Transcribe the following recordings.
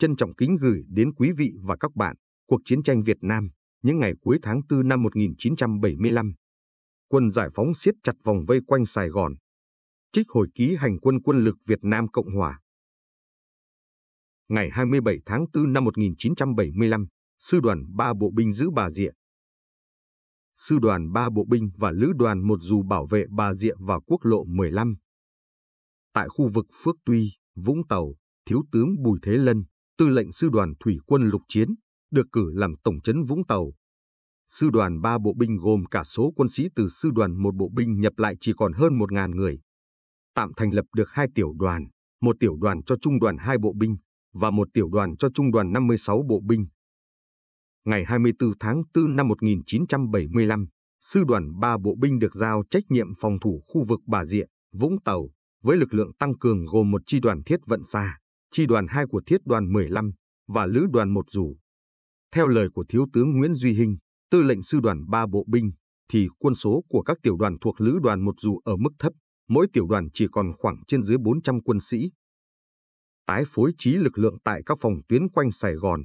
Trân trọng kính gửi đến quý vị và các bạn cuộc chiến tranh Việt Nam những ngày cuối tháng 4 năm 1975. Quân giải phóng siết chặt vòng vây quanh Sài Gòn. Trích hồi ký hành quân quân lực Việt Nam Cộng Hòa. Ngày 27 tháng 4 năm 1975, Sư đoàn 3 Bộ binh giữ Bà Rịa. Sư đoàn 3 Bộ binh và Lữ đoàn một dù bảo vệ Bà Rịa và quốc lộ 15. Tại khu vực Phước Tuy, Vũng Tàu, Thiếu tướng Bùi Thế Lân, tư lệnh sư đoàn thủy quân lục chiến, được cử làm tổng chấn Vũng Tàu. Sư đoàn 3 bộ binh gồm cả số quân sĩ từ sư đoàn 1 bộ binh nhập lại chỉ còn hơn 1.000 người. Tạm thành lập được hai tiểu đoàn, một tiểu đoàn cho trung đoàn 2 bộ binh và một tiểu đoàn cho trung đoàn 56 bộ binh. Ngày 24 tháng 4 năm 1975, sư đoàn 3 bộ binh được giao trách nhiệm phòng thủ khu vực Bà Rịa, Vũng Tàu với lực lượng tăng cường gồm một chi đoàn thiết vận xa, chi đoàn 2 của thiết đoàn 15 và lữ đoàn 1 dù. Theo lời của Thiếu tướng Nguyễn Duy Hinh, tư lệnh sư đoàn 3 bộ binh, thì quân số của các tiểu đoàn thuộc lữ đoàn 1 dù ở mức thấp, mỗi tiểu đoàn chỉ còn khoảng trên dưới 400 quân sĩ. Tái phối trí lực lượng tại các phòng tuyến quanh Sài Gòn.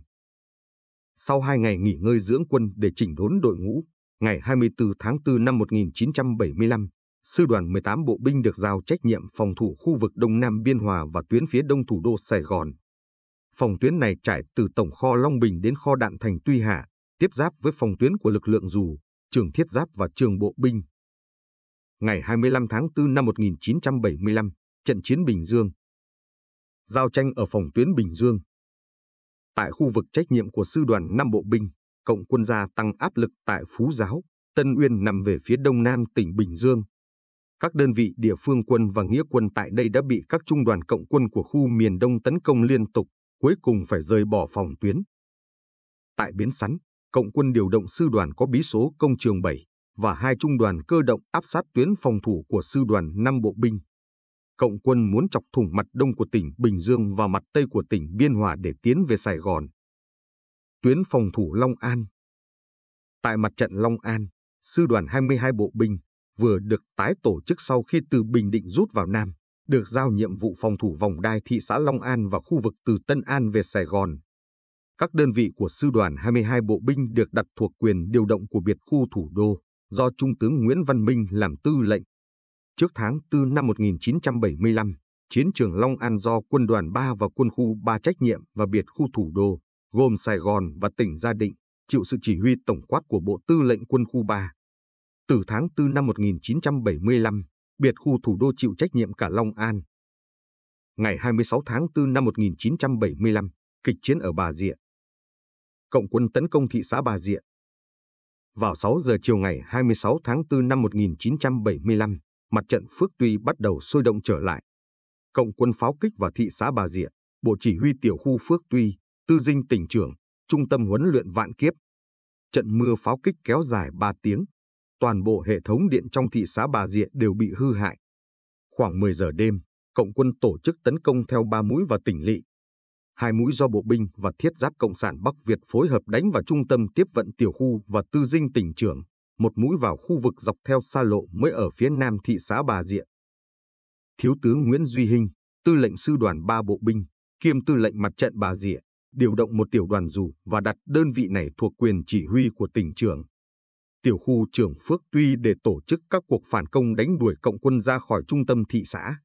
Sau hai ngày nghỉ ngơi dưỡng quân để chỉnh đốn đội ngũ, ngày 24 tháng 4 năm 1975, sư đoàn 18 bộ binh được giao trách nhiệm phòng thủ khu vực Đông Nam Biên Hòa và tuyến phía đông thủ đô Sài Gòn. Phòng tuyến này trải từ Tổng kho Long Bình đến kho đạn thành Tuy Hạ, tiếp giáp với phòng tuyến của lực lượng dù, trường thiết giáp và trường bộ binh. Ngày 25 tháng 4 năm 1975, trận chiến Bình Dương. Giao tranh ở phòng tuyến Bình Dương. Tại khu vực trách nhiệm của sư đoàn 5 bộ binh, cộng quân gia tăng áp lực tại Phú Giáo, Tân Uyên nằm về phía đông nam tỉnh Bình Dương, các đơn vị địa phương quân và nghĩa quân tại đây đã bị các trung đoàn cộng quân của khu miền Đông tấn công liên tục, cuối cùng phải rời bỏ phòng tuyến. Tại Biến Sắn, cộng quân điều động sư đoàn có bí số công trường 7 và hai trung đoàn cơ động áp sát tuyến phòng thủ của sư đoàn 5 bộ binh. Cộng quân muốn chọc thủng mặt đông của tỉnh Bình Dương và mặt tây của tỉnh Biên Hòa để tiến về Sài Gòn. Tuyến phòng thủ Long An Tại mặt trận Long An, sư đoàn 22 bộ binh, vừa được tái tổ chức sau khi từ Bình Định rút vào Nam, được giao nhiệm vụ phòng thủ vòng đai thị xã Long An và khu vực từ Tân An về Sài Gòn. Các đơn vị của sư đoàn 22 bộ binh được đặt thuộc quyền điều động của biệt khu thủ đô do Trung tướng Nguyễn Văn Minh làm tư lệnh. Trước tháng 4 năm 1975, chiến trường Long An do quân đoàn 3 và quân khu 3 trách nhiệm và biệt khu thủ đô, gồm Sài Gòn và tỉnh Gia Định, chịu sự chỉ huy tổng quát của Bộ Tư lệnh Quân khu 3 từ tháng 4 năm 1975, biệt khu thủ đô chịu trách nhiệm cả Long An. Ngày 26 tháng 4 năm 1975, kịch chiến ở Bà Rịa. Cộng quân tấn công thị xã Bà Rịa. Vào 6 giờ chiều ngày 26 tháng 4 năm 1975, mặt trận Phước Tuy bắt đầu sôi động trở lại. Cộng quân pháo kích vào thị xã Bà Rịa, Bộ Chỉ huy Tiểu khu Phước Tuy, Tư Dinh tỉnh trưởng, Trung tâm huấn luyện Vạn Kiếp. Trận mưa pháo kích kéo dài 3 tiếng, toàn bộ hệ thống điện trong thị xã Bà Rịa đều bị hư hại. Khoảng 10 giờ đêm, Cộng quân tổ chức tấn công theo ba mũi và tỉnh Lị. Hai mũi do bộ binh và thiết giáp Cộng sản Bắc Việt phối hợp đánh vào trung tâm tiếp vận tiểu khu và tư dinh tỉnh trưởng, một mũi vào khu vực dọc theo xa lộ mới ở phía nam thị xã Bà Rịa. Thiếu tướng Nguyễn Duy Hinh, tư lệnh sư đoàn 3 bộ binh, kiêm tư lệnh mặt trận Bà Rịa, điều động một tiểu đoàn dù và đặt đơn vị này thuộc quyền chỉ huy của tỉnh trưởng tiểu khu Trường Phước Tuy để tổ chức các cuộc phản công đánh đuổi cộng quân ra khỏi trung tâm thị xã.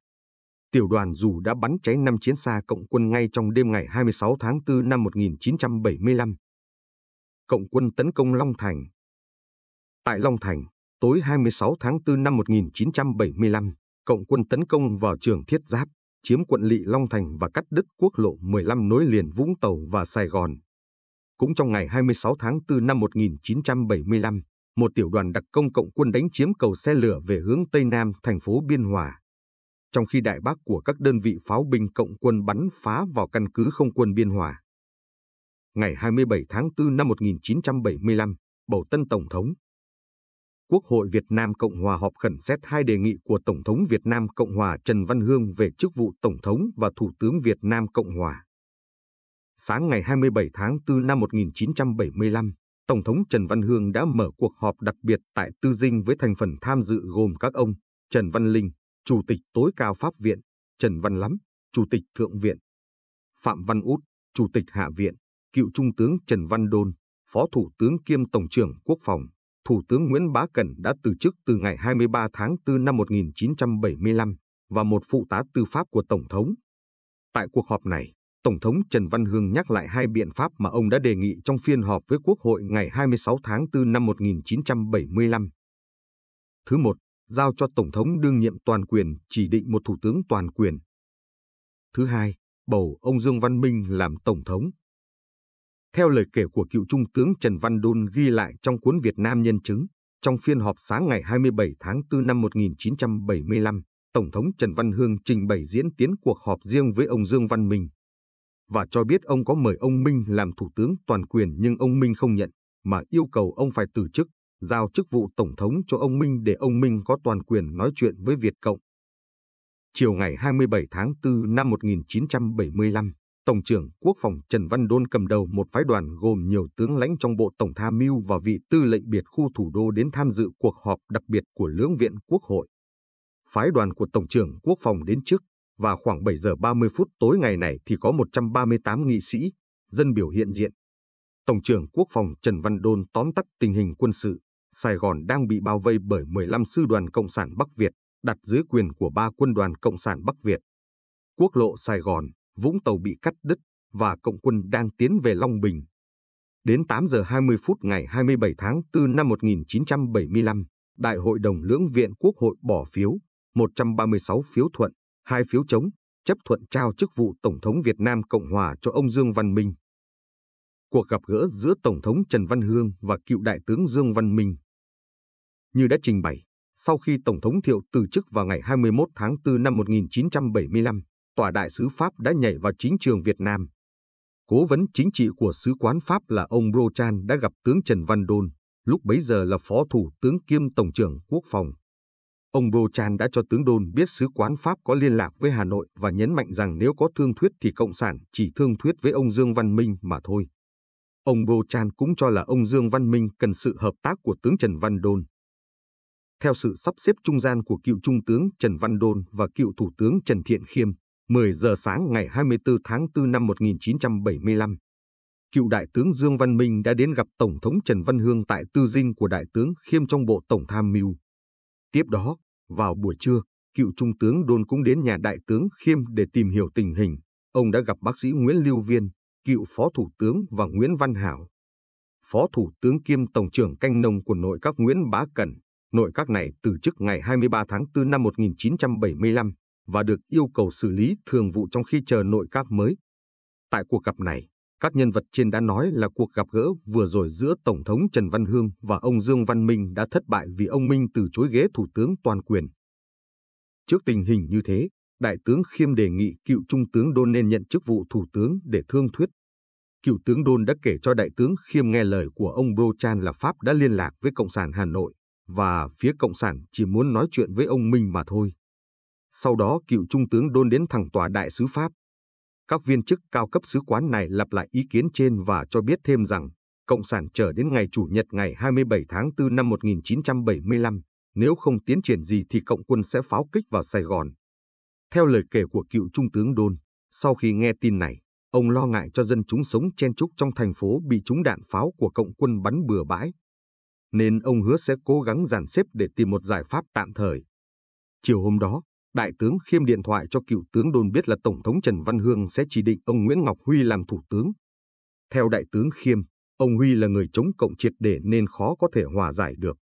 Tiểu đoàn dù đã bắn cháy 5 chiến xa cộng quân ngay trong đêm ngày 26 tháng 4 năm 1975. Cộng quân tấn công Long Thành Tại Long Thành, tối 26 tháng 4 năm 1975, cộng quân tấn công vào trường Thiết Giáp, chiếm quận lỵ Long Thành và cắt đứt quốc lộ 15 nối liền Vũng Tàu và Sài Gòn. Cũng trong ngày 26 tháng 4 năm 1975, một tiểu đoàn đặc công cộng quân đánh chiếm cầu xe lửa về hướng Tây Nam thành phố Biên Hòa. Trong khi đại bác của các đơn vị pháo binh cộng quân bắn phá vào căn cứ không quân Biên Hòa. Ngày 27 tháng 4 năm 1975, bầu tân Tổng thống. Quốc hội Việt Nam Cộng Hòa họp khẩn xét hai đề nghị của Tổng thống Việt Nam Cộng Hòa Trần Văn Hương về chức vụ Tổng thống và Thủ tướng Việt Nam Cộng Hòa sáng ngày 27 tháng 4 năm 1975, Tổng thống Trần Văn Hương đã mở cuộc họp đặc biệt tại Tư Dinh với thành phần tham dự gồm các ông Trần Văn Linh, Chủ tịch tối cao Pháp viện, Trần Văn Lắm, Chủ tịch Thượng viện, Phạm Văn Út, Chủ tịch Hạ viện, cựu Trung tướng Trần Văn Đôn, Phó Thủ tướng kiêm Tổng trưởng Quốc phòng, Thủ tướng Nguyễn Bá Cẩn đã từ chức từ ngày 23 tháng 4 năm 1975 và một phụ tá tư pháp của Tổng thống. Tại cuộc họp này, Tổng thống Trần Văn Hương nhắc lại hai biện pháp mà ông đã đề nghị trong phiên họp với Quốc hội ngày 26 tháng 4 năm 1975. Thứ một, giao cho Tổng thống đương nhiệm toàn quyền chỉ định một Thủ tướng toàn quyền. Thứ hai, bầu ông Dương Văn Minh làm Tổng thống. Theo lời kể của cựu Trung tướng Trần Văn Đôn ghi lại trong cuốn Việt Nam Nhân chứng, trong phiên họp sáng ngày 27 tháng 4 năm 1975, Tổng thống Trần Văn Hương trình bày diễn tiến cuộc họp riêng với ông Dương Văn Minh và cho biết ông có mời ông Minh làm thủ tướng toàn quyền nhưng ông Minh không nhận, mà yêu cầu ông phải từ chức, giao chức vụ tổng thống cho ông Minh để ông Minh có toàn quyền nói chuyện với Việt Cộng. Chiều ngày 27 tháng 4 năm 1975, Tổng trưởng Quốc phòng Trần Văn Đôn cầm đầu một phái đoàn gồm nhiều tướng lãnh trong Bộ Tổng Tham mưu và vị tư lệnh biệt khu thủ đô đến tham dự cuộc họp đặc biệt của Lưỡng viện Quốc hội. Phái đoàn của Tổng trưởng Quốc phòng đến trước và khoảng 7 giờ 30 phút tối ngày này thì có 138 nghị sĩ, dân biểu hiện diện. Tổng trưởng Quốc phòng Trần Văn Đôn tóm tắt tình hình quân sự, Sài Gòn đang bị bao vây bởi 15 sư đoàn Cộng sản Bắc Việt, đặt dưới quyền của ba quân đoàn Cộng sản Bắc Việt. Quốc lộ Sài Gòn, Vũng Tàu bị cắt đứt và Cộng quân đang tiến về Long Bình. Đến 8 giờ 20 phút ngày 27 tháng 4 năm 1975, Đại hội đồng lưỡng viện Quốc hội bỏ phiếu, 136 phiếu thuận, hai phiếu chống, chấp thuận trao chức vụ Tổng thống Việt Nam Cộng Hòa cho ông Dương Văn Minh. Cuộc gặp gỡ giữa Tổng thống Trần Văn Hương và cựu Đại tướng Dương Văn Minh. Như đã trình bày, sau khi Tổng thống Thiệu từ chức vào ngày 21 tháng 4 năm 1975, Tòa Đại sứ Pháp đã nhảy vào chính trường Việt Nam. Cố vấn chính trị của Sứ quán Pháp là ông Brochan đã gặp tướng Trần Văn Đôn, lúc bấy giờ là Phó Thủ tướng kiêm Tổng trưởng Quốc phòng Ông Brochan đã cho tướng Đôn biết sứ quán Pháp có liên lạc với Hà Nội và nhấn mạnh rằng nếu có thương thuyết thì Cộng sản chỉ thương thuyết với ông Dương Văn Minh mà thôi. Ông Brochan cũng cho là ông Dương Văn Minh cần sự hợp tác của tướng Trần Văn Đôn. Theo sự sắp xếp trung gian của cựu Trung tướng Trần Văn Đôn và cựu Thủ tướng Trần Thiện Khiêm, 10 giờ sáng ngày 24 tháng 4 năm 1975, cựu Đại tướng Dương Văn Minh đã đến gặp Tổng thống Trần Văn Hương tại tư dinh của Đại tướng Khiêm trong Bộ Tổng Tham mưu Tiếp đó, vào buổi trưa, cựu trung tướng Đôn cũng đến nhà đại tướng Khiêm để tìm hiểu tình hình. Ông đã gặp bác sĩ Nguyễn Lưu Viên, cựu phó thủ tướng và Nguyễn Văn Hảo. Phó thủ tướng kiêm tổng trưởng canh nông của nội các Nguyễn Bá Cẩn, nội các này từ chức ngày 23 tháng 4 năm 1975 và được yêu cầu xử lý thường vụ trong khi chờ nội các mới. Tại cuộc gặp này, các nhân vật trên đã nói là cuộc gặp gỡ vừa rồi giữa Tổng thống Trần Văn Hương và ông Dương Văn Minh đã thất bại vì ông Minh từ chối ghế thủ tướng toàn quyền. Trước tình hình như thế, Đại tướng Khiêm đề nghị cựu Trung tướng Đôn nên nhận chức vụ thủ tướng để thương thuyết. Cựu tướng Đôn đã kể cho Đại tướng Khiêm nghe lời của ông Brochan là Pháp đã liên lạc với Cộng sản Hà Nội và phía Cộng sản chỉ muốn nói chuyện với ông Minh mà thôi. Sau đó cựu Trung tướng Đôn đến thẳng tòa Đại sứ Pháp các viên chức cao cấp sứ quán này lặp lại ý kiến trên và cho biết thêm rằng Cộng sản chờ đến ngày Chủ nhật ngày 27 tháng 4 năm 1975, nếu không tiến triển gì thì Cộng quân sẽ pháo kích vào Sài Gòn. Theo lời kể của cựu Trung tướng Đôn, sau khi nghe tin này, ông lo ngại cho dân chúng sống chen chúc trong thành phố bị trúng đạn pháo của Cộng quân bắn bừa bãi. Nên ông hứa sẽ cố gắng dàn xếp để tìm một giải pháp tạm thời. Chiều hôm đó, Đại tướng Khiêm điện thoại cho cựu tướng đồn biết là Tổng thống Trần Văn Hương sẽ chỉ định ông Nguyễn Ngọc Huy làm thủ tướng. Theo Đại tướng Khiêm, ông Huy là người chống cộng triệt để nên khó có thể hòa giải được.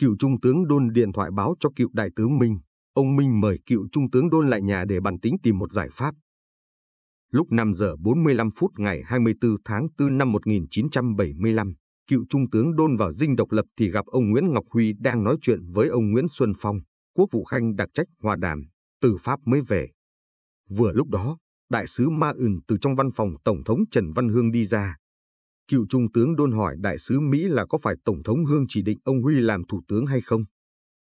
Cựu Trung tướng Đôn điện thoại báo cho cựu Đại tướng Minh, ông Minh mời cựu Trung tướng Đôn lại nhà để bàn tính tìm một giải pháp. Lúc 5 giờ 45 phút ngày 24 tháng 4 năm 1975, cựu Trung tướng Đôn vào dinh độc lập thì gặp ông Nguyễn Ngọc Huy đang nói chuyện với ông Nguyễn Xuân Phong, Quốc vụ Khanh đặc trách hòa đàm, từ Pháp mới về. Vừa lúc đó, đại sứ Ma Ưn từ trong văn phòng Tổng thống Trần Văn Hương đi ra. Cựu Trung tướng Đôn hỏi đại sứ Mỹ là có phải Tổng thống Hương chỉ định ông Huy làm thủ tướng hay không?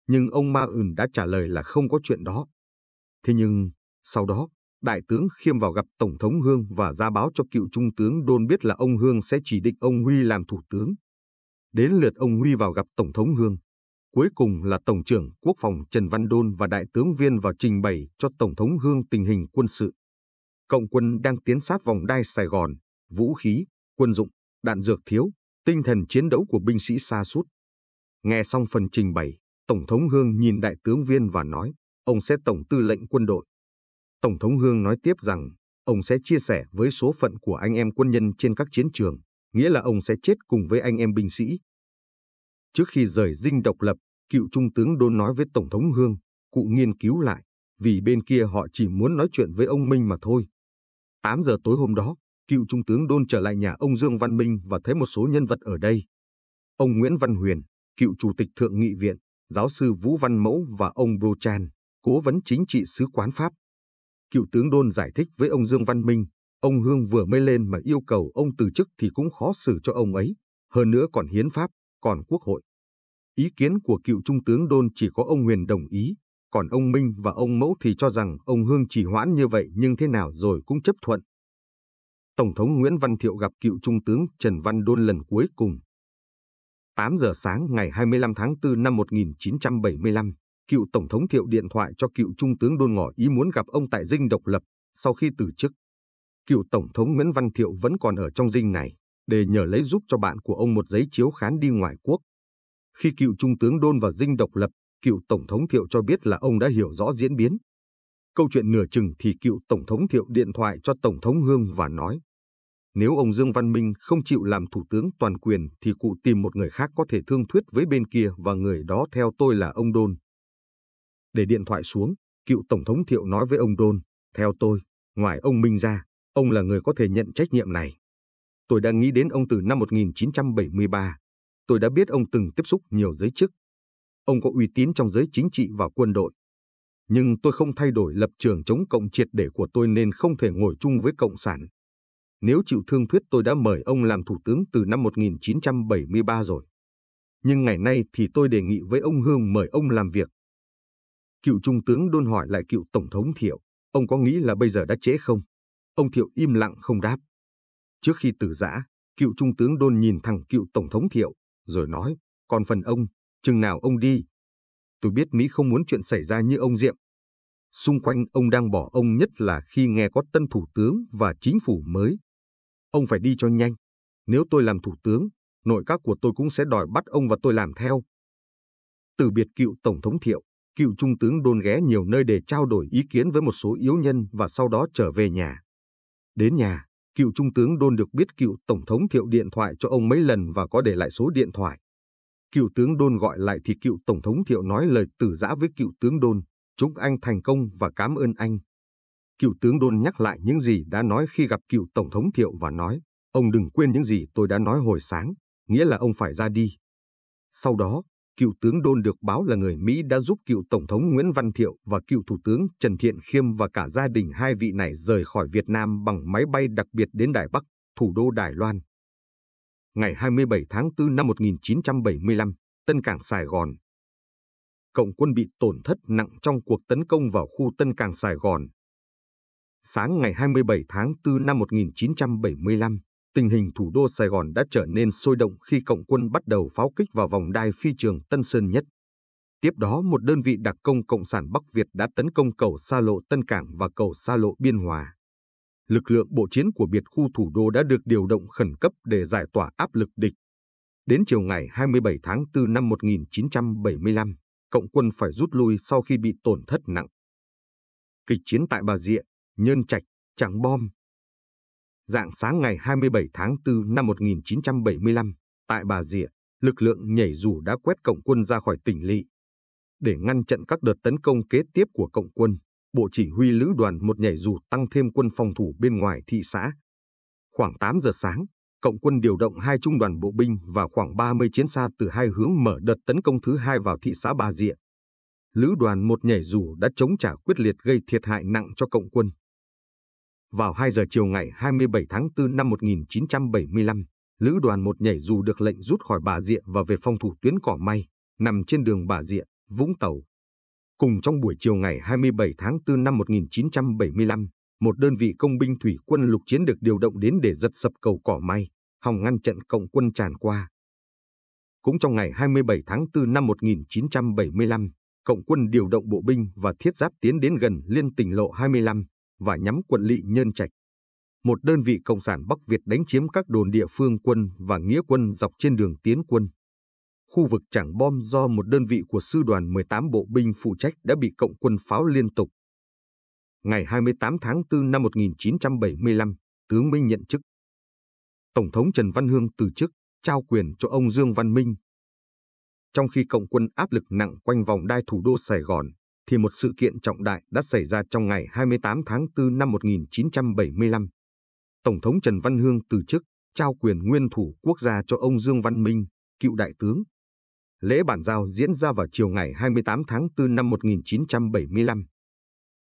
Nhưng ông Ma Ưn đã trả lời là không có chuyện đó. Thế nhưng, sau đó, Đại tướng Khiêm vào gặp Tổng thống Hương và ra báo cho cựu Trung tướng Đôn biết là ông Hương sẽ chỉ định ông Huy làm thủ tướng. Đến lượt ông Huy vào gặp Tổng thống Hương, Cuối cùng là Tổng trưởng Quốc phòng Trần Văn Đôn và Đại tướng Viên vào trình bày cho Tổng thống Hương tình hình quân sự. Cộng quân đang tiến sát vòng đai Sài Gòn, vũ khí, quân dụng, đạn dược thiếu, tinh thần chiến đấu của binh sĩ xa suốt. Nghe xong phần trình bày, Tổng thống Hương nhìn Đại tướng Viên và nói, ông sẽ Tổng tư lệnh quân đội. Tổng thống Hương nói tiếp rằng, ông sẽ chia sẻ với số phận của anh em quân nhân trên các chiến trường, nghĩa là ông sẽ chết cùng với anh em binh sĩ, Trước khi rời dinh độc lập, cựu trung tướng Đôn nói với Tổng thống Hương, cụ nghiên cứu lại, vì bên kia họ chỉ muốn nói chuyện với ông Minh mà thôi. 8 giờ tối hôm đó, cựu trung tướng Đôn trở lại nhà ông Dương Văn Minh và thấy một số nhân vật ở đây. Ông Nguyễn Văn Huyền, cựu chủ tịch Thượng nghị viện, giáo sư Vũ Văn Mẫu và ông Bro Chan, cố vấn chính trị sứ quán Pháp. Cựu tướng Đôn giải thích với ông Dương Văn Minh, ông Hương vừa mới lên mà yêu cầu ông từ chức thì cũng khó xử cho ông ấy, hơn nữa còn hiến pháp, còn Quốc hội. Ý kiến của cựu Trung tướng Đôn chỉ có ông Huyền đồng ý, còn ông Minh và ông Mẫu thì cho rằng ông Hương chỉ hoãn như vậy nhưng thế nào rồi cũng chấp thuận. Tổng thống Nguyễn Văn Thiệu gặp cựu Trung tướng Trần Văn Đôn lần cuối cùng. 8 giờ sáng ngày 25 tháng 4 năm 1975, cựu Tổng thống Thiệu điện thoại cho cựu Trung tướng Đôn ngỏ ý muốn gặp ông tại dinh độc lập sau khi từ chức. Cựu Tổng thống Nguyễn Văn Thiệu vẫn còn ở trong dinh này để nhờ lấy giúp cho bạn của ông một giấy chiếu khán đi ngoài quốc. Khi cựu trung tướng Đôn và Dinh độc lập, cựu tổng thống Thiệu cho biết là ông đã hiểu rõ diễn biến. Câu chuyện nửa chừng thì cựu tổng thống Thiệu điện thoại cho tổng thống Hương và nói: "Nếu ông Dương Văn Minh không chịu làm thủ tướng toàn quyền thì cụ tìm một người khác có thể thương thuyết với bên kia và người đó theo tôi là ông Đôn." Để điện thoại xuống, cựu tổng thống Thiệu nói với ông Đôn: "Theo tôi, ngoài ông Minh ra, ông là người có thể nhận trách nhiệm này." Tôi đã nghĩ đến ông từ năm 1973. Tôi đã biết ông từng tiếp xúc nhiều giới chức. Ông có uy tín trong giới chính trị và quân đội. Nhưng tôi không thay đổi lập trường chống cộng triệt để của tôi nên không thể ngồi chung với Cộng sản. Nếu chịu thương thuyết tôi đã mời ông làm thủ tướng từ năm 1973 rồi. Nhưng ngày nay thì tôi đề nghị với ông Hương mời ông làm việc. Cựu Trung tướng Đôn hỏi lại cựu Tổng thống Thiệu, ông có nghĩ là bây giờ đã trễ không? Ông Thiệu im lặng không đáp. Trước khi từ giã, cựu trung tướng đôn nhìn thẳng cựu tổng thống thiệu, rồi nói, còn phần ông, chừng nào ông đi. Tôi biết Mỹ không muốn chuyện xảy ra như ông Diệm. Xung quanh ông đang bỏ ông nhất là khi nghe có tân thủ tướng và chính phủ mới. Ông phải đi cho nhanh. Nếu tôi làm thủ tướng, nội các của tôi cũng sẽ đòi bắt ông và tôi làm theo. Từ biệt cựu Tổng thống Thiệu, cựu Trung tướng đôn ghé nhiều nơi để trao đổi ý kiến với một số yếu nhân và sau đó trở về nhà. Đến nhà, Cựu trung tướng Đôn được biết cựu Tổng thống Thiệu điện thoại cho ông mấy lần và có để lại số điện thoại. Cựu tướng Đôn gọi lại thì cựu Tổng thống Thiệu nói lời từ giã với cựu tướng Đôn, chúc anh thành công và cảm ơn anh. Cựu tướng Đôn nhắc lại những gì đã nói khi gặp cựu Tổng thống Thiệu và nói, ông đừng quên những gì tôi đã nói hồi sáng, nghĩa là ông phải ra đi. Sau đó, cựu tướng Đôn được báo là người Mỹ đã giúp cựu Tổng thống Nguyễn Văn Thiệu và cựu Thủ tướng Trần Thiện Khiêm và cả gia đình hai vị này rời khỏi Việt Nam bằng máy bay đặc biệt đến Đài Bắc, thủ đô Đài Loan. Ngày 27 tháng 4 năm 1975, Tân Cảng Sài Gòn. Cộng quân bị tổn thất nặng trong cuộc tấn công vào khu Tân Cảng Sài Gòn. Sáng ngày 27 tháng 4 năm 1975, tình hình thủ đô Sài Gòn đã trở nên sôi động khi cộng quân bắt đầu pháo kích vào vòng đai phi trường Tân Sơn Nhất. Tiếp đó một đơn vị đặc công Cộng sản Bắc Việt đã tấn công cầu xa lộ Tân Cảng và cầu xa lộ Biên Hòa. Lực lượng bộ chiến của biệt khu thủ đô đã được điều động khẩn cấp để giải tỏa áp lực địch. Đến chiều ngày 27 tháng 4 năm 1975, Cộng quân phải rút lui sau khi bị tổn thất nặng. Kịch chiến tại Bà Rịa, Nhơn Trạch, Tràng Bom, Dạng sáng ngày 27 tháng 4 năm 1975, tại Bà Rịa, lực lượng nhảy dù đã quét cộng quân ra khỏi tỉnh Lị. Để ngăn chặn các đợt tấn công kế tiếp của cộng quân, Bộ Chỉ huy Lữ đoàn một nhảy dù tăng thêm quân phòng thủ bên ngoài thị xã. Khoảng 8 giờ sáng, cộng quân điều động hai trung đoàn bộ binh và khoảng 30 chiến xa từ hai hướng mở đợt tấn công thứ hai vào thị xã Bà Rịa. Lữ đoàn một nhảy dù đã chống trả quyết liệt gây thiệt hại nặng cho cộng quân. Vào 2 giờ chiều ngày 27 tháng 4 năm 1975, Lữ đoàn một nhảy dù được lệnh rút khỏi Bà Diện và về phòng thủ tuyến Cỏ May, nằm trên đường Bà Diện Vũng Tàu. Cùng trong buổi chiều ngày 27 tháng 4 năm 1975, một đơn vị công binh thủy quân lục chiến được điều động đến để giật sập cầu Cỏ May, hòng ngăn chặn cộng quân tràn qua. Cũng trong ngày 27 tháng 4 năm 1975, cộng quân điều động bộ binh và thiết giáp tiến đến gần liên tỉnh lộ 25, và nhắm quận lỵ Nhân Trạch. Một đơn vị Cộng sản Bắc Việt đánh chiếm các đồn địa phương quân và nghĩa quân dọc trên đường tiến quân. Khu vực Trảng Bom do một đơn vị của sư đoàn 18 bộ binh phụ trách đã bị Cộng quân pháo liên tục. Ngày 28 tháng 4 năm 1975, Tướng Minh nhận chức. Tổng thống Trần Văn Hương từ chức, trao quyền cho ông Dương Văn Minh. Trong khi Cộng quân áp lực nặng quanh vòng đai thủ đô Sài Gòn, thì một sự kiện trọng đại đã xảy ra trong ngày 28 tháng 4 năm 1975. Tổng thống Trần Văn Hương từ chức, trao quyền nguyên thủ quốc gia cho ông Dương Văn Minh, cựu đại tướng. Lễ bản giao diễn ra vào chiều ngày 28 tháng 4 năm 1975.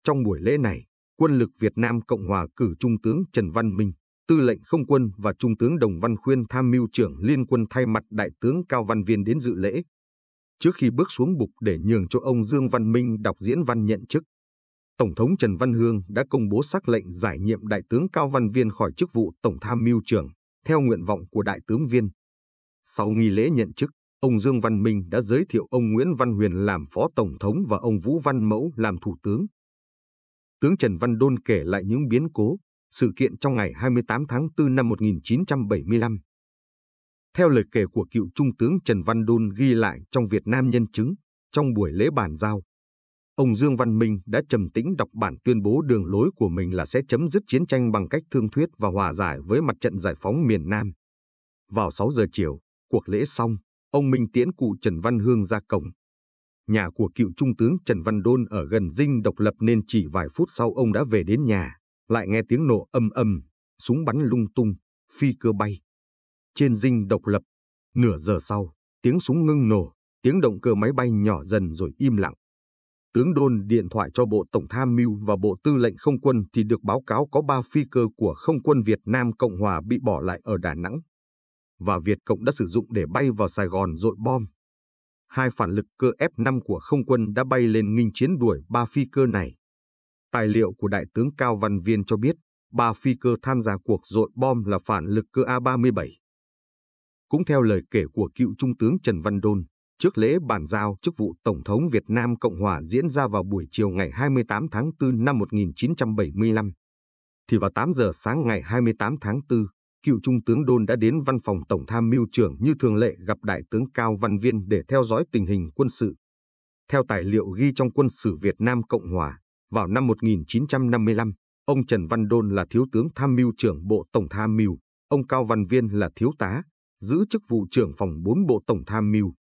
Trong buổi lễ này, quân lực Việt Nam Cộng Hòa cử Trung tướng Trần Văn Minh, tư lệnh không quân và Trung tướng Đồng Văn Khuyên tham mưu trưởng liên quân thay mặt Đại tướng Cao Văn Viên đến dự lễ trước khi bước xuống bục để nhường cho ông Dương Văn Minh đọc diễn văn nhận chức. Tổng thống Trần Văn Hương đã công bố sắc lệnh giải nhiệm Đại tướng Cao Văn Viên khỏi chức vụ Tổng tham mưu trưởng, theo nguyện vọng của Đại tướng Viên. Sau nghi lễ nhận chức, ông Dương Văn Minh đã giới thiệu ông Nguyễn Văn Huyền làm Phó Tổng thống và ông Vũ Văn Mẫu làm Thủ tướng. Tướng Trần Văn Đôn kể lại những biến cố, sự kiện trong ngày 28 tháng 4 năm 1975. Theo lời kể của cựu Trung tướng Trần Văn Đôn ghi lại trong Việt Nam Nhân chứng, trong buổi lễ bàn giao, ông Dương Văn Minh đã trầm tĩnh đọc bản tuyên bố đường lối của mình là sẽ chấm dứt chiến tranh bằng cách thương thuyết và hòa giải với mặt trận giải phóng miền Nam. Vào 6 giờ chiều, cuộc lễ xong, ông Minh tiễn cụ Trần Văn Hương ra cổng. Nhà của cựu Trung tướng Trần Văn Đôn ở gần dinh độc lập nên chỉ vài phút sau ông đã về đến nhà, lại nghe tiếng nổ âm âm, súng bắn lung tung, phi cơ bay trên dinh độc lập. Nửa giờ sau, tiếng súng ngưng nổ, tiếng động cơ máy bay nhỏ dần rồi im lặng. Tướng Đôn điện thoại cho Bộ Tổng Tham mưu và Bộ Tư lệnh Không quân thì được báo cáo có ba phi cơ của Không quân Việt Nam Cộng Hòa bị bỏ lại ở Đà Nẵng. Và Việt Cộng đã sử dụng để bay vào Sài Gòn dội bom. Hai phản lực cơ F-5 của không quân đã bay lên nghinh chiến đuổi ba phi cơ này. Tài liệu của Đại tướng Cao Văn Viên cho biết, ba phi cơ tham gia cuộc dội bom là phản lực cơ A-37, cũng theo lời kể của cựu Trung tướng Trần Văn Đôn, trước lễ bàn giao chức vụ Tổng thống Việt Nam Cộng Hòa diễn ra vào buổi chiều ngày 28 tháng 4 năm 1975, thì vào 8 giờ sáng ngày 28 tháng 4, cựu Trung tướng Đôn đã đến văn phòng Tổng tham mưu trưởng như thường lệ gặp Đại tướng Cao Văn Viên để theo dõi tình hình quân sự. Theo tài liệu ghi trong quân sử Việt Nam Cộng Hòa, vào năm 1955, ông Trần Văn Đôn là thiếu tướng tham mưu trưởng Bộ Tổng tham mưu, ông Cao Văn Viên là thiếu tá, giữ chức vụ trưởng phòng 4 Bộ Tổng Tham mưu.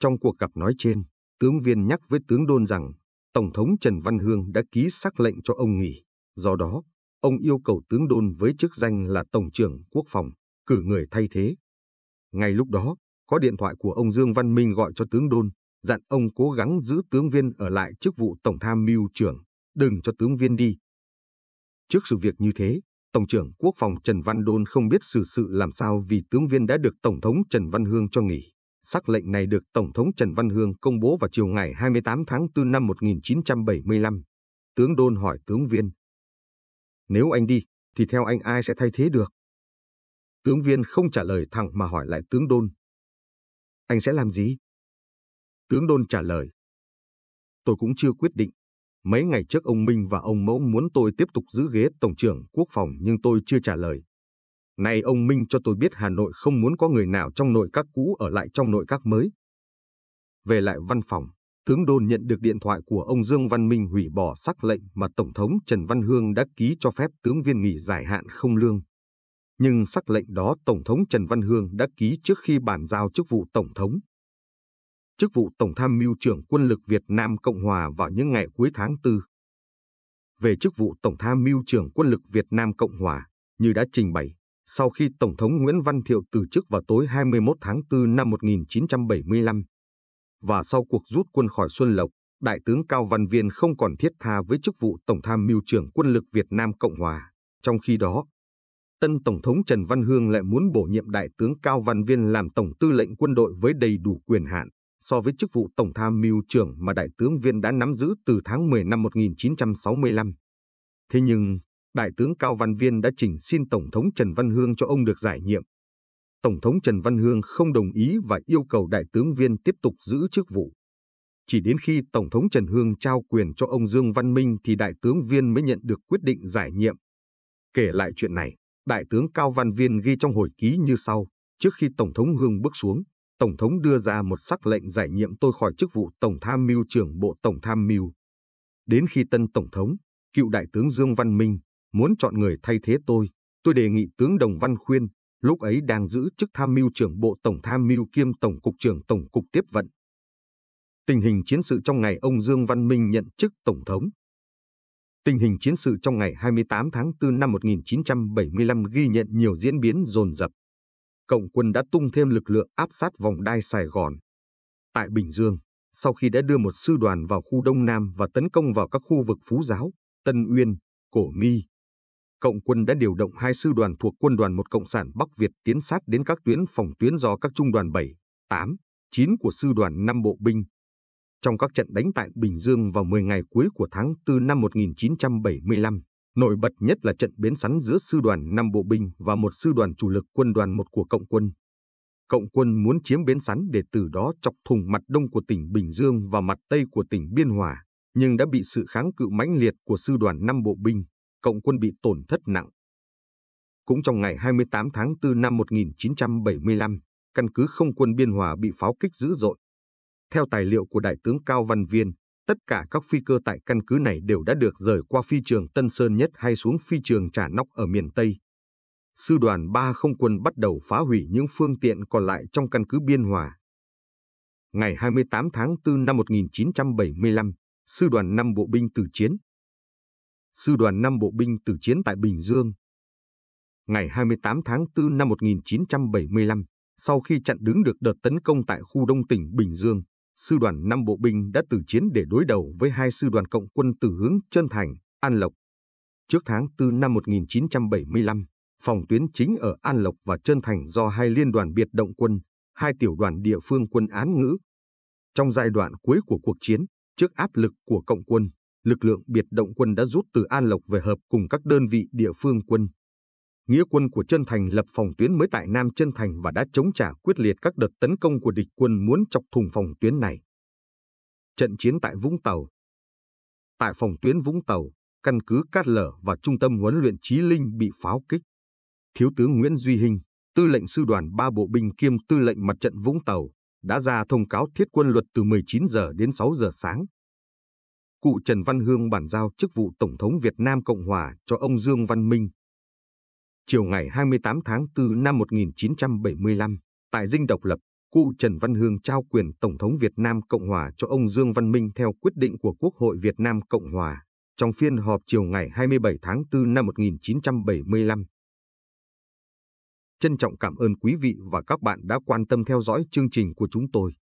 Trong cuộc gặp nói trên, tướng Viên nhắc với tướng Đôn rằng Tổng thống Trần Văn Hương đã ký sắc lệnh cho ông nghỉ, do đó ông yêu cầu tướng Đôn với chức danh là Tổng trưởng Quốc phòng, cử người thay thế. Ngay lúc đó, có điện thoại của ông Dương Văn Minh gọi cho tướng Đôn, dặn ông cố gắng giữ tướng Viên ở lại chức vụ Tổng tham mưu trưởng, đừng cho tướng Viên đi. Trước sự việc như thế, Tổng trưởng Quốc phòng Trần Văn Đôn không biết xử sự, sự làm sao vì tướng viên đã được Tổng thống Trần Văn Hương cho nghỉ. Sắc lệnh này được Tổng thống Trần Văn Hương công bố vào chiều ngày 28 tháng 4 năm 1975. Tướng Đôn hỏi tướng viên. Nếu anh đi, thì theo anh ai sẽ thay thế được? Tướng viên không trả lời thẳng mà hỏi lại tướng Đôn. Anh sẽ làm gì? Tướng Đôn trả lời. Tôi cũng chưa quyết định. Mấy ngày trước ông Minh và ông Mẫu muốn tôi tiếp tục giữ ghế Tổng trưởng Quốc phòng nhưng tôi chưa trả lời. Nay ông Minh cho tôi biết Hà Nội không muốn có người nào trong nội các cũ ở lại trong nội các mới. Về lại văn phòng, tướng đôn nhận được điện thoại của ông Dương Văn Minh hủy bỏ sắc lệnh mà Tổng thống Trần Văn Hương đã ký cho phép tướng viên nghỉ giải hạn không lương. Nhưng sắc lệnh đó Tổng thống Trần Văn Hương đã ký trước khi bàn giao chức vụ Tổng thống chức vụ Tổng tham mưu trưởng quân lực Việt Nam Cộng Hòa vào những ngày cuối tháng 4. Về chức vụ Tổng tham mưu trưởng quân lực Việt Nam Cộng Hòa, như đã trình bày, sau khi Tổng thống Nguyễn Văn Thiệu từ chức vào tối 21 tháng 4 năm 1975, và sau cuộc rút quân khỏi Xuân Lộc, Đại tướng Cao Văn Viên không còn thiết tha với chức vụ Tổng tham mưu trưởng quân lực Việt Nam Cộng Hòa. Trong khi đó, tân Tổng thống Trần Văn Hương lại muốn bổ nhiệm Đại tướng Cao Văn Viên làm Tổng tư lệnh quân đội với đầy đủ quyền hạn so với chức vụ Tổng tham mưu trưởng mà Đại tướng Viên đã nắm giữ từ tháng 10 năm 1965. Thế nhưng, Đại tướng Cao Văn Viên đã trình xin Tổng thống Trần Văn Hương cho ông được giải nhiệm. Tổng thống Trần Văn Hương không đồng ý và yêu cầu Đại tướng Viên tiếp tục giữ chức vụ. Chỉ đến khi Tổng thống Trần Hương trao quyền cho ông Dương Văn Minh thì Đại tướng Viên mới nhận được quyết định giải nhiệm. Kể lại chuyện này, Đại tướng Cao Văn Viên ghi trong hồi ký như sau, trước khi Tổng thống Hương bước xuống. Tổng thống đưa ra một sắc lệnh giải nhiệm tôi khỏi chức vụ Tổng tham mưu trưởng Bộ Tổng tham mưu. Đến khi tân Tổng thống, cựu Đại tướng Dương Văn Minh, muốn chọn người thay thế tôi, tôi đề nghị tướng Đồng Văn Khuyên, lúc ấy đang giữ chức tham mưu trưởng Bộ Tổng tham mưu kiêm Tổng cục trưởng Tổng cục Tiếp vận. Tình hình chiến sự trong ngày ông Dương Văn Minh nhận chức Tổng thống. Tình hình chiến sự trong ngày 28 tháng 4 năm 1975 ghi nhận nhiều diễn biến dồn dập. Cộng quân đã tung thêm lực lượng áp sát vòng đai Sài Gòn. Tại Bình Dương, sau khi đã đưa một sư đoàn vào khu Đông Nam và tấn công vào các khu vực Phú Giáo, Tân Uyên, Cổ Mi, Cộng quân đã điều động hai sư đoàn thuộc quân đoàn một Cộng sản Bắc Việt tiến sát đến các tuyến phòng tuyến do các trung đoàn 7, 8, 9 của sư đoàn 5 bộ binh. Trong các trận đánh tại Bình Dương vào 10 ngày cuối của tháng 4 năm 1975, Nổi bật nhất là trận biến sắn giữa sư đoàn 5 bộ binh và một sư đoàn chủ lực quân đoàn 1 của Cộng quân. Cộng quân muốn chiếm biến sắn để từ đó chọc thùng mặt đông của tỉnh Bình Dương và mặt tây của tỉnh Biên Hòa, nhưng đã bị sự kháng cự mãnh liệt của sư đoàn 5 bộ binh, Cộng quân bị tổn thất nặng. Cũng trong ngày 28 tháng 4 năm 1975, căn cứ không quân Biên Hòa bị pháo kích dữ dội. Theo tài liệu của Đại tướng Cao Văn Viên, Tất cả các phi cơ tại căn cứ này đều đã được rời qua phi trường Tân Sơn Nhất hay xuống phi trường Trà Nóc ở miền Tây. Sư đoàn 3 không quân bắt đầu phá hủy những phương tiện còn lại trong căn cứ Biên Hòa. Ngày 28 tháng 4 năm 1975, Sư đoàn 5 Bộ binh tử chiến. Sư đoàn 5 Bộ binh tử chiến tại Bình Dương. Ngày 28 tháng 4 năm 1975, sau khi chặn đứng được đợt tấn công tại khu đông tỉnh Bình Dương, sư đoàn 5 bộ binh đã từ chiến để đối đầu với hai sư đoàn cộng quân từ hướng Trân Thành, An Lộc. Trước tháng 4 năm 1975, phòng tuyến chính ở An Lộc và Trân Thành do hai liên đoàn biệt động quân, hai tiểu đoàn địa phương quân án ngữ. Trong giai đoạn cuối của cuộc chiến, trước áp lực của cộng quân, lực lượng biệt động quân đã rút từ An Lộc về hợp cùng các đơn vị địa phương quân, nghĩa quân của Trân thành lập phòng tuyến mới tại Nam Trân thành và đã chống trả quyết liệt các đợt tấn công của địch quân muốn chọc thùng phòng tuyến này. Trận chiến tại Vũng Tàu Tại phòng tuyến Vũng Tàu, căn cứ Cát Lở và trung tâm huấn luyện Chí Linh bị pháo kích. Thiếu tướng Nguyễn Duy Hinh, tư lệnh sư đoàn 3 bộ binh kiêm tư lệnh mặt trận Vũng Tàu, đã ra thông cáo thiết quân luật từ 19 giờ đến 6 giờ sáng. Cụ Trần Văn Hương bàn giao chức vụ Tổng thống Việt Nam Cộng Hòa cho ông Dương Văn Minh, Chiều ngày 28 tháng 4 năm 1975, tại dinh độc lập, cụ Trần Văn Hương trao quyền Tổng thống Việt Nam Cộng Hòa cho ông Dương Văn Minh theo quyết định của Quốc hội Việt Nam Cộng Hòa trong phiên họp chiều ngày 27 tháng 4 năm 1975. Trân trọng cảm ơn quý vị và các bạn đã quan tâm theo dõi chương trình của chúng tôi.